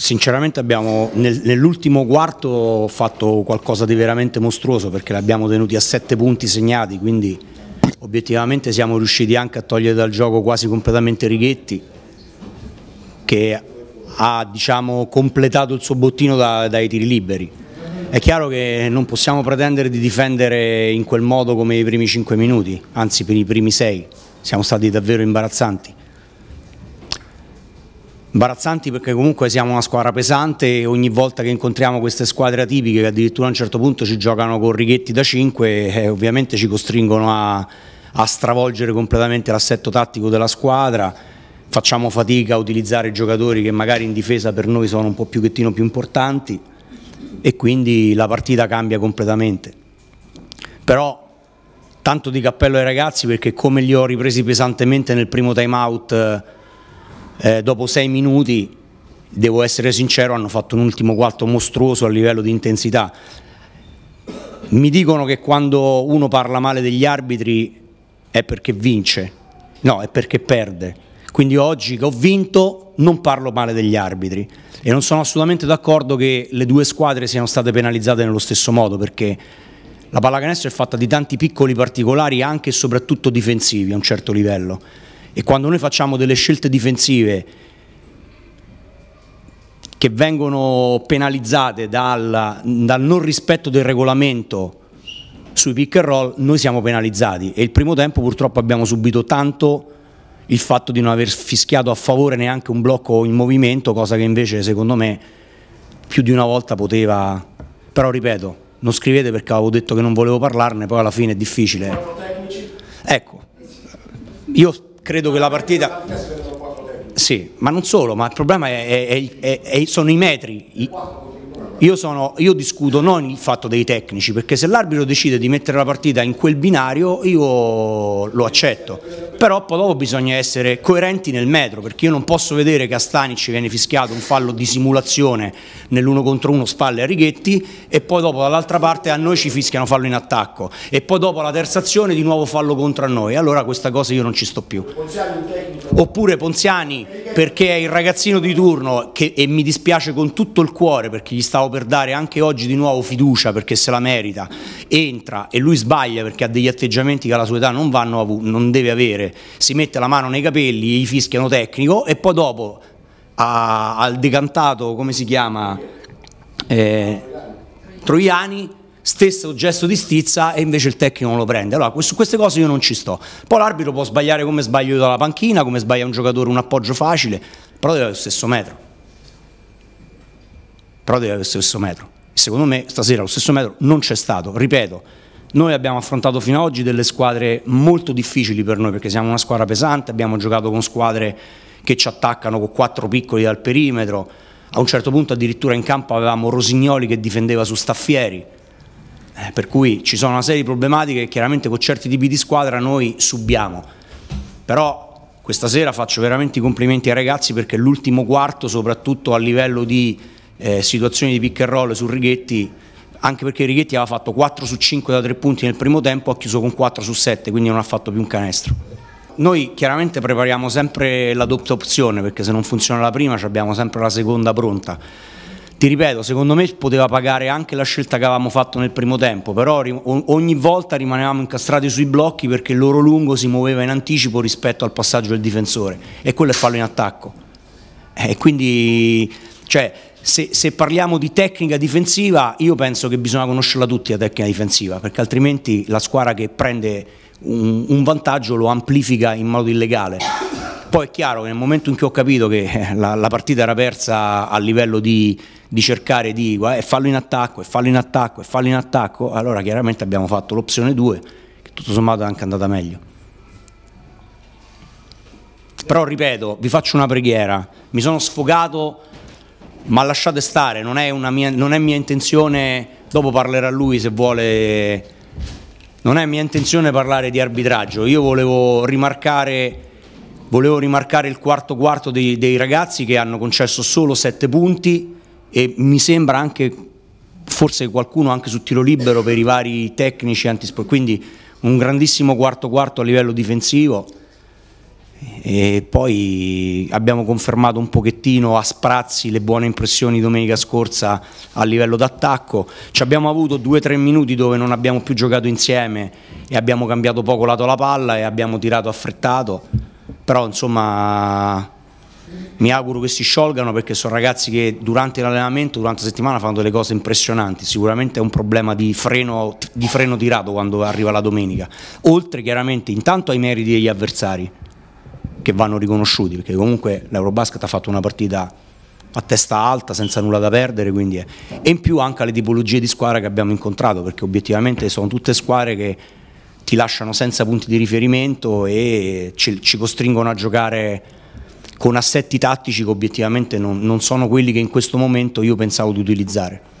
sinceramente abbiamo nel, nell'ultimo quarto fatto qualcosa di veramente mostruoso perché l'abbiamo tenuti a sette punti segnati, quindi obiettivamente siamo riusciti anche a togliere dal gioco quasi completamente Righetti che ha diciamo, completato il suo bottino da, dai tiri liberi. È chiaro che non possiamo pretendere di difendere in quel modo come i primi 5 minuti, anzi per i primi 6, siamo stati davvero imbarazzanti. Imbarazzanti perché comunque siamo una squadra pesante e ogni volta che incontriamo queste squadre atipiche che addirittura a un certo punto ci giocano con righetti da 5 eh, ovviamente ci costringono a, a stravolgere completamente l'assetto tattico della squadra facciamo fatica a utilizzare giocatori che magari in difesa per noi sono un po' più, più importanti e quindi la partita cambia completamente però tanto di cappello ai ragazzi perché come li ho ripresi pesantemente nel primo time out eh, eh, dopo sei minuti, devo essere sincero, hanno fatto un ultimo quarto mostruoso a livello di intensità. Mi dicono che quando uno parla male degli arbitri è perché vince, no, è perché perde. Quindi oggi che ho vinto non parlo male degli arbitri e non sono assolutamente d'accordo che le due squadre siano state penalizzate nello stesso modo perché la pallacanestro è fatta di tanti piccoli particolari anche e soprattutto difensivi a un certo livello. E quando noi facciamo delle scelte difensive che vengono penalizzate dal, dal non rispetto del regolamento sui pick and roll, noi siamo penalizzati e il primo tempo purtroppo abbiamo subito tanto il fatto di non aver fischiato a favore neanche un blocco in movimento, cosa che invece secondo me più di una volta poteva... Però ripeto, non scrivete perché avevo detto che non volevo parlarne, poi alla fine è difficile. Ecco, io credo che la partita... Sì, ma non solo, ma il problema è, è, è, sono i metri. I... Io, sono, io, discuto non il fatto dei tecnici, perché se l'arbitro decide di mettere la partita in quel binario io lo accetto, però poi dopo bisogna essere coerenti nel metro, perché io non posso vedere che a Stanic viene fischiato un fallo di simulazione nell'uno contro uno spalle a Righetti e poi dopo dall'altra parte a noi ci fischiano fallo in attacco e poi dopo la terza azione di nuovo fallo contro a noi, allora questa cosa io non ci sto più. Oppure Ponziani perché è il ragazzino di turno che, e mi dispiace con tutto il cuore perché gli stavo per dare anche oggi di nuovo fiducia perché se la merita, entra e lui sbaglia perché ha degli atteggiamenti che alla sua età non, vanno, non deve avere, si mette la mano nei capelli, gli fischiano tecnico e poi dopo a, al decantato, come si chiama, eh, Troiani stesso gesto di stizza e invece il tecnico non lo prende. Allora, su queste cose io non ci sto. Poi l'arbitro può sbagliare come sbaglio io dalla panchina, come sbaglia un giocatore un appoggio facile, però deve avere lo stesso metro però deve avere lo stesso metro. Secondo me stasera lo stesso metro non c'è stato, ripeto, noi abbiamo affrontato fino ad oggi delle squadre molto difficili per noi perché siamo una squadra pesante, abbiamo giocato con squadre che ci attaccano con quattro piccoli dal perimetro, a un certo punto addirittura in campo avevamo Rosignoli che difendeva su Staffieri, eh, per cui ci sono una serie di problematiche che chiaramente con certi tipi di squadra noi subiamo, però questa sera faccio veramente i complimenti ai ragazzi perché l'ultimo quarto soprattutto a livello di eh, situazioni di pick and roll su Righetti anche perché Righetti aveva fatto 4 su 5 da 3 punti nel primo tempo ha chiuso con 4 su 7 quindi non ha fatto più un canestro noi chiaramente prepariamo sempre la doppia opzione perché se non funziona la prima abbiamo sempre la seconda pronta ti ripeto, secondo me poteva pagare anche la scelta che avevamo fatto nel primo tempo, però ogni volta rimanevamo incastrati sui blocchi perché il loro lungo si muoveva in anticipo rispetto al passaggio del difensore e quello è fallo in attacco. Eh, e quindi, cioè, se, se, parliamo di tecnica difensiva, io penso che bisogna conoscerla tutti la tecnica difensiva, perché altrimenti la squadra che prende un, un vantaggio lo amplifica in modo illegale. Poi è chiaro che nel momento in cui ho capito che eh, la, la partita era persa a livello di, di cercare di eh, fallo in attacco, e fallo in attacco, e fallo in attacco, allora chiaramente abbiamo fatto l'opzione 2, che tutto sommato è anche andata meglio. Però ripeto, vi faccio una preghiera, mi sono sfogato ma lasciate stare, non è, mia, non è mia intenzione, dopo parlerà lui se vuole, non è mia intenzione parlare di arbitraggio, io volevo rimarcare volevo rimarcare il quarto quarto dei, dei, ragazzi che hanno concesso solo 7 punti e mi sembra anche forse qualcuno anche su tiro libero per i vari tecnici antisport, quindi un grandissimo quarto quarto a livello difensivo. E poi abbiamo confermato un pochettino a sprazzi le buone impressioni domenica scorsa a livello d'attacco. Ci abbiamo avuto due o tre minuti dove non abbiamo più giocato insieme e abbiamo cambiato poco lato la palla e abbiamo tirato affrettato. Però insomma mi auguro che si sciolgano perché sono ragazzi che durante l'allenamento, durante la settimana fanno delle cose impressionanti, sicuramente è un problema di freno, di freno tirato quando arriva la domenica, oltre chiaramente intanto ai meriti degli avversari che vanno riconosciuti, perché comunque l'Eurobasket ha fatto una partita a testa alta, senza nulla da perdere, quindi è. e in più anche alle tipologie di squadra che abbiamo incontrato, perché obiettivamente sono tutte squadre che ti lasciano senza punti di riferimento e ci, ci costringono a giocare con assetti tattici che obiettivamente non, non sono quelli che in questo momento io pensavo di utilizzare.